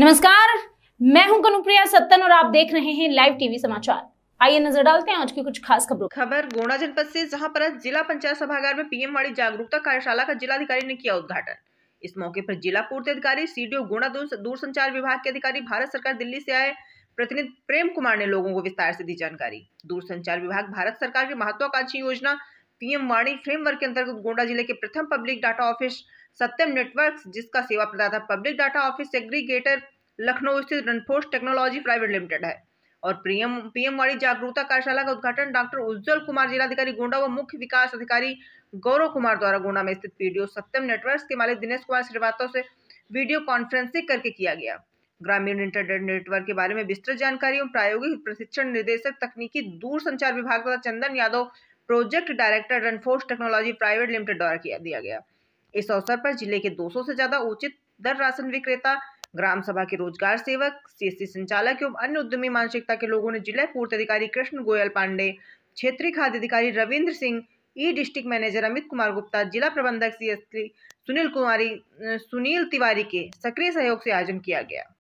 नमस्कार मैं हूं कनुप्रिया सत्तन और आप देख रहे हैं लाइव टीवी समाचार आइए नजर डालते हैं आज की कुछ खास खबरों खबर गोंडा जनपद से जहां पर जिला पंचायत सभागार में पीएम वाणी जागरूकता कार्यशाला का जिलाधिकारी ने किया उद्घाटन इस मौके पर जिला पूर्ति अधिकारी सीडीओ दूर दूरसंचार विभाग के अधिकारी भारत सरकार दिल्ली से आए प्रतिनिधि प्रेम कुमार ने लोगों को विस्तार से दी जानकारी दूरसंचार विभाग भारत सरकार की महत्वाकांक्षी योजना पीएम वाणी फ्रेमवर्क के अंतर्गत गोंडा जिले के प्रथम public data office Satyam networks जिसका सेवा प्रदाता public data office aggregator Lucknow स्थित रनफोर्स टेक्नोलॉजी प्राइवेट लिमिटेड है और पीएम पीएम वाणी जागरूकता कार्यशाला का उद्घाटन डॉक्टर उज्जवल कुमार जिलाधिकारी गोंडा व मुख्य विकास अधिकारी गौरव कुमार द्वारा गोंडा में स्थित पीडीओ सत्यम नेटवर्क के मालिक दिनेश कुमार श्रीवास्तव से वीडियो कॉन्फ्रेंसिंग करके किया गया ग्रामीण इंटरनेट नेटवर्क के बारे में विस्तृत जानकारी एवं प्रायोगिक प्रशिक्षण निदेशक तकनीकी दूर संचार विभाग तथा Chandan Yadav project director Runforce technology private limited द्वारा किया दिया गया इस अवसर पर जिले के 200 से ज्यादा उचित दर राशन विक्रेता ग्राम सभा के रोजगार सेवक सीएससी संचालक एवं अन्य उद्यमी मानसिकता के लोगों ने जिला पूर्ति अधिकारी कृष्ण गोयल पांडे क्षेत्रीय खाद्य अधिकारी Ravindra Singh e district manager Amit Kumar Gupta जिला प्रबंधक सीएससी सुनील कुमारी सुनील तिवारी के सक्रिय सहयोग से आयोजन किया गया